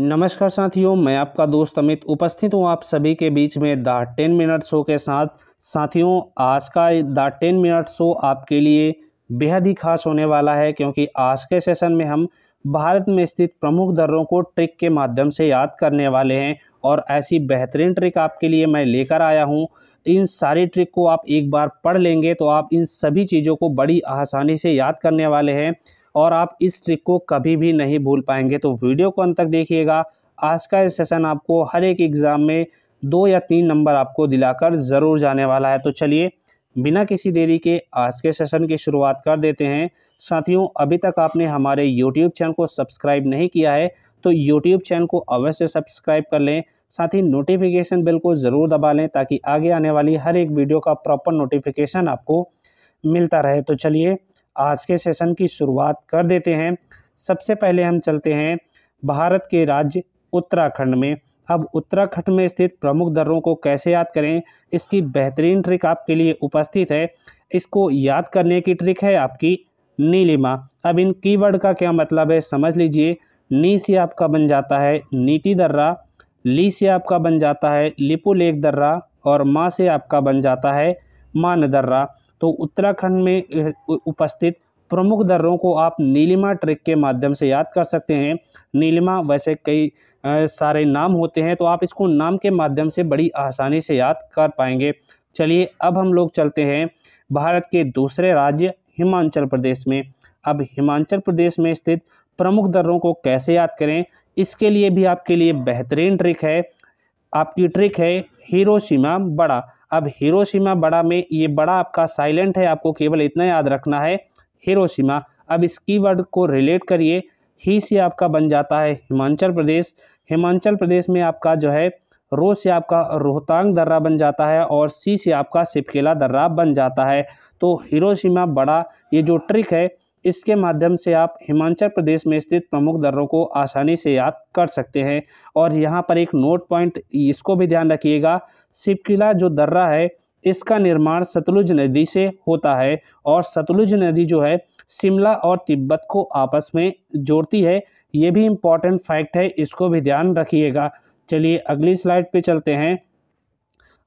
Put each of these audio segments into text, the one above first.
नमस्कार साथियों मैं आपका दोस्त अमित उपस्थित हूँ आप सभी के बीच में द टेन मिनट शो के साथ साथियों आज का द टेन मिनट शो आपके लिए बेहद ही खास होने वाला है क्योंकि आज के सेशन में हम भारत में स्थित प्रमुख दर्रों को ट्रिक के माध्यम से याद करने वाले हैं और ऐसी बेहतरीन ट्रिक आपके लिए मैं लेकर आया हूँ इन सारी ट्रिक को आप एक बार पढ़ लेंगे तो आप इन सभी चीज़ों को बड़ी आसानी से याद करने वाले हैं और आप इस ट्रिक को कभी भी नहीं भूल पाएंगे तो वीडियो को अंत तक देखिएगा आज का ये सेशन आपको हर एक एग्ज़ाम में दो या तीन नंबर आपको दिलाकर ज़रूर जाने वाला है तो चलिए बिना किसी देरी के आज के सेशन की शुरुआत कर देते हैं साथियों अभी तक आपने हमारे यूट्यूब चैनल को सब्सक्राइब नहीं किया है तो यूट्यूब चैनल को अवश्य सब्सक्राइब कर लें साथ ही नोटिफिकेशन बेल को ज़रूर दबा लें ताकि आगे आने वाली हर एक वीडियो का प्रॉपर नोटिफिकेशन आपको मिलता रहे तो चलिए आज के सेशन की शुरुआत कर देते हैं सबसे पहले हम चलते हैं भारत के राज्य उत्तराखंड में अब उत्तराखंड में स्थित प्रमुख दर्रों को कैसे याद करें इसकी बेहतरीन ट्रिक आपके लिए उपस्थित है इसको याद करने की ट्रिक है आपकी नीलिमा अब इन कीवर्ड का क्या मतलब है समझ लीजिए नी से आपका बन जाता है नीति दर्रा ली से आपका बन जाता है लिपुलेख दर्रा और माँ से आपका बन जाता है मान दर्रा तो उत्तराखंड में उपस्थित प्रमुख दर्रों को आप नीलिमा ट्रिक के माध्यम से याद कर सकते हैं नीलिमा वैसे कई सारे नाम होते हैं तो आप इसको नाम के माध्यम से बड़ी आसानी से याद कर पाएंगे चलिए अब हम लोग चलते हैं भारत के दूसरे राज्य हिमाचल प्रदेश में अब हिमाचल प्रदेश में स्थित प्रमुख दर्रों को कैसे याद करें इसके लिए भी आपके लिए बेहतरीन ट्रिक है आपकी ट्रिक है हीरोशिमा बड़ा अब हिरोशिमा बड़ा में ये बड़ा आपका साइलेंट है आपको केवल इतना याद रखना है हिरोशिमा अब इस कीवर्ड को रिलेट करिए ही से आपका बन जाता है हिमाचल प्रदेश हिमाचल प्रदेश में आपका जो है रो से आपका रोहतांग दर्रा बन जाता है और सी से आपका सिपकेला दर्रा बन जाता है तो हिरोशिमा बड़ा ये जो ट्रिक है इसके माध्यम से आप हिमाचल प्रदेश में स्थित प्रमुख दर्रों को आसानी से याद कर सकते हैं और यहाँ पर एक नोट पॉइंट इसको भी ध्यान रखिएगा शिवकिला जो दर्रा है इसका निर्माण सतलुज नदी से होता है और सतलुज नदी जो है शिमला और तिब्बत को आपस में जोड़ती है ये भी इम्पॉर्टेंट फैक्ट है इसको भी ध्यान रखिएगा चलिए अगली स्लाइड पे चलते हैं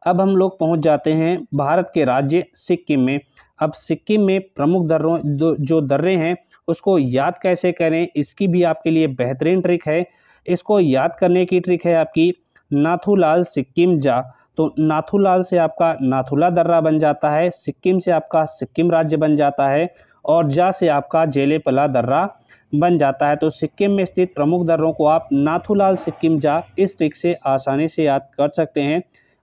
अब हम लोग पहुंच जाते हैं भारत के राज्य सिक्किम में अब सिक्किम में प्रमुख दर्रों जो दर्रे हैं उसको याद कैसे करें इसकी भी आपके लिए बेहतरीन ट्रिक है इसको याद करने की ट्रिक है आपकी नाथूलाल सिक्किम जा तो नाथूलाल से आपका नाथुला दर्रा बन जाता है सिक्किम से आपका सिक्किम राज्य बन जाता है और जा से आपका जेलेपला दर्रा बन जाता है तो सिक्किम में स्थित प्रमुख दर्रों को आप नाथूलाल सिक्किम जा इस ट्रिक से आसानी से याद कर सकते हैं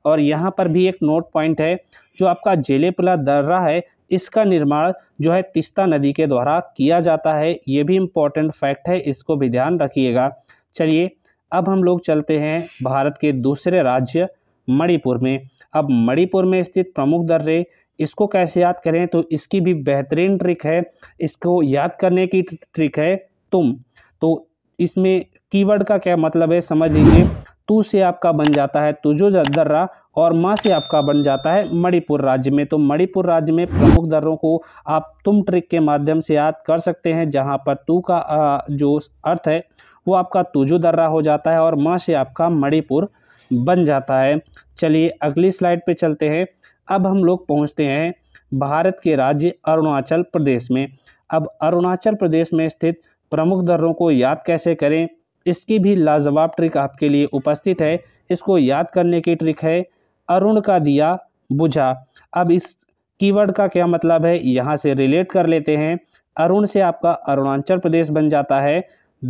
और यहाँ पर भी एक नोट पॉइंट है जो आपका जेलेपुला दर्रा है इसका निर्माण जो है तिस्ता नदी के द्वारा किया जाता है ये भी इम्पोर्टेंट फैक्ट है इसको भी ध्यान रखिएगा चलिए अब हम लोग चलते हैं भारत के दूसरे राज्य मणिपुर में अब मणिपुर में स्थित प्रमुख दर्रे इसको कैसे याद करें तो इसकी भी बेहतरीन ट्रिक है इसको याद करने की ट्रिक है तुम तो इसमें कीवर्ड का क्या मतलब है समझ लीजिए तू से आपका बन जाता है तुजो दर्रा और माँ से आपका बन जाता है मणिपुर राज्य में तो मणिपुर राज्य में प्रमुख दर्रों को आप तुम ट्रिक के माध्यम से याद कर सकते हैं जहाँ पर तू का जो अर्थ है वो आपका तुजो दर्रा हो जाता है और माँ से आपका मणिपुर बन जाता है चलिए अगली स्लाइड पर चलते हैं अब हम लोग पहुँचते हैं भारत के राज्य अरुणाचल प्रदेश में अब अरुणाचल प्रदेश में स्थित प्रमुख दर्रों को याद कैसे करें इसकी भी लाजवाब ट्रिक आपके लिए उपस्थित है इसको याद करने की ट्रिक है अरुण का दिया बुझा अब इस कीवर्ड का क्या मतलब है यहाँ से रिलेट कर लेते हैं अरुण से आपका अरुणाचल प्रदेश बन जाता है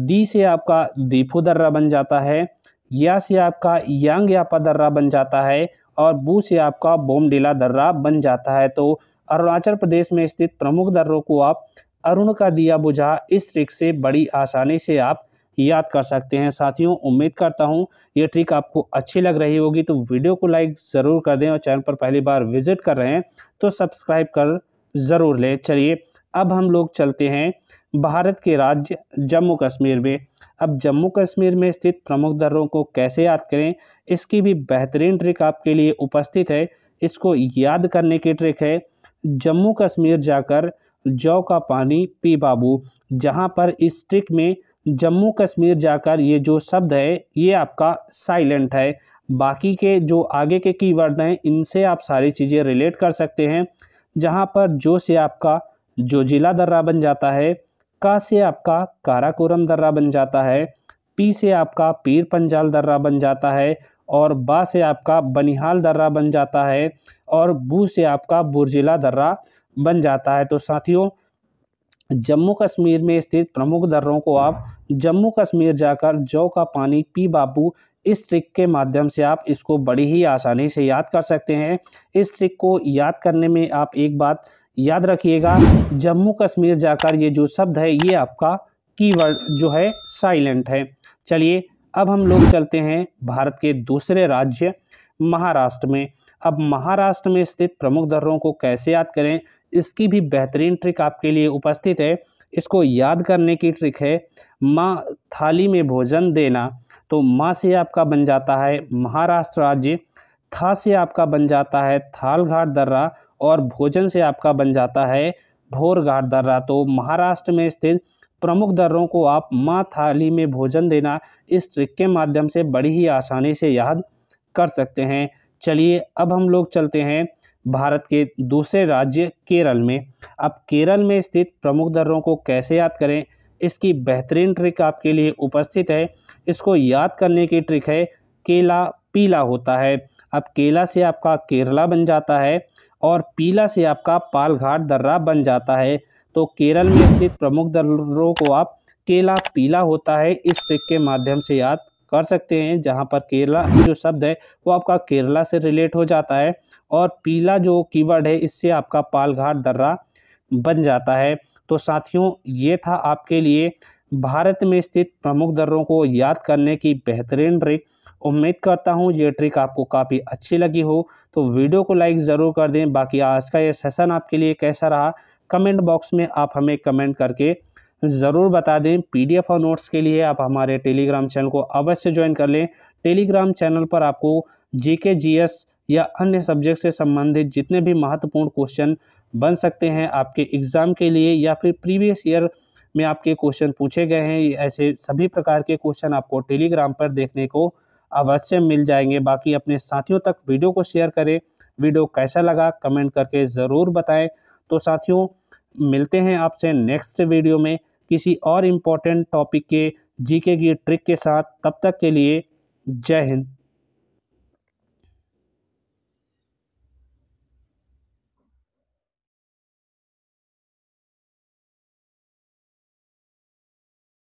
दी से आपका दीपू दर्रा बन जाता है या से आपका यांग यापा दर्रा बन जाता है और बू से आपका बोमडिला दर्रा बन जाता है तो अरुणाचल प्रदेश में स्थित प्रमुख दर्रों को आप अरुण का दिया बुझा इस ट्रिक से बड़ी आसानी से आप याद कर सकते हैं साथियों उम्मीद करता हूँ ये ट्रिक आपको अच्छी लग रही होगी तो वीडियो को लाइक ज़रूर कर दें और चैनल पर पहली बार विजिट कर रहे हैं तो सब्सक्राइब कर ज़रूर लें चलिए अब हम लोग चलते हैं भारत के राज्य जम्मू कश्मीर में अब जम्मू कश्मीर में स्थित प्रमुख दर्रों को कैसे याद करें इसकी भी बेहतरीन ट्रिक आपके लिए उपस्थित है इसको याद करने की ट्रिक है जम्मू कश्मीर जाकर जौ का पानी पी बाबू जहां पर इस ट्रिक में जम्मू कश्मीर जाकर ये जो शब्द है ये आपका साइलेंट है बाकी के जो आगे के कीवर्ड हैं इनसे आप सारी चीज़ें रिलेट कर सकते हैं जहाँ पर जो से आपका जो जिला दर्रा बन जाता है का से आपका काराकोरम दर्रा बन जाता है पी से आपका पीर पंजाल दर्रा बन जाता है और बा से आपका बनिहाल दर्रा बन जाता है और बू से आपका बुरजिला दर्रा बन जाता है तो साथियों जम्मू कश्मीर में स्थित प्रमुख दर्रों को आप जम्मू कश्मीर जाकर जौ का पानी पी बापू इस ट्रिक के माध्यम से आप इसको बड़ी ही आसानी से याद कर सकते हैं इस ट्रिक को याद करने में आप एक बात याद रखिएगा जम्मू कश्मीर जाकर ये जो शब्द है ये आपका कीवर्ड जो है साइलेंट है चलिए अब हम लोग चलते हैं भारत के दूसरे राज्य महाराष्ट्र में अब महाराष्ट्र में स्थित प्रमुख दर्रों को कैसे याद करें इसकी भी बेहतरीन ट्रिक आपके लिए उपस्थित है इसको याद करने की ट्रिक है माँ थाली में भोजन देना तो माँ से आपका बन जाता है महाराष्ट्र राज्य था से आपका बन जाता है थालघाट दर्रा और भोजन से आपका बन जाता है भोरघाट दर्रा तो महाराष्ट्र में स्थित प्रमुख दर्रों को आप माँ थाली में भोजन देना इस ट्रिक के माध्यम से बड़ी ही आसानी से याद कर सकते हैं चलिए अब हम लोग चलते हैं भारत के दूसरे राज्य केरल में अब केरल में स्थित प्रमुख दर्रों को कैसे याद करें इसकी बेहतरीन ट्रिक आपके लिए उपस्थित है इसको याद करने की ट्रिक है केला पीला होता है अब केला से आपका केरला बन जाता है और पीला से आपका पालघाट दर्रा बन जाता है तो केरल में स्थित प्रमुख दर्रों को आप केला पीला होता है इस ट्रिक के माध्यम से याद कर सकते हैं जहाँ पर केरला जो शब्द है वो आपका केरला से रिलेट हो जाता है और पीला जो कीवर्ड है इससे आपका पालघाट दर्रा बन जाता है तो साथियों ये था आपके लिए भारत में स्थित प्रमुख दर्रों को याद करने की बेहतरीन ट्रिक उम्मीद करता हूँ ये ट्रिक आपको काफ़ी अच्छी लगी हो तो वीडियो को लाइक ज़रूर कर दें बाकी आज का ये सेशन आपके लिए कैसा रहा कमेंट बॉक्स में आप हमें कमेंट करके ज़रूर बता दें पीडीएफ और नोट्स के लिए आप हमारे टेलीग्राम चैनल को अवश्य ज्वाइन कर लें टेलीग्राम चैनल पर आपको जीके जीएस या अन्य सब्जेक्ट से संबंधित जितने भी महत्वपूर्ण क्वेश्चन बन सकते हैं आपके एग्ज़ाम के लिए या फिर प्रीवियस ईयर में आपके क्वेश्चन पूछे गए हैं ऐसे सभी प्रकार के क्वेश्चन आपको टेलीग्राम पर देखने को अवश्य मिल जाएंगे बाकी अपने साथियों तक वीडियो को शेयर करें वीडियो कैसा लगा कमेंट करके ज़रूर बताएं तो साथियों मिलते हैं आपसे नेक्स्ट वीडियो में किसी और इम्पॉर्टेंट टॉपिक के जीके की ट्रिक के साथ तब तक के लिए जय हिंद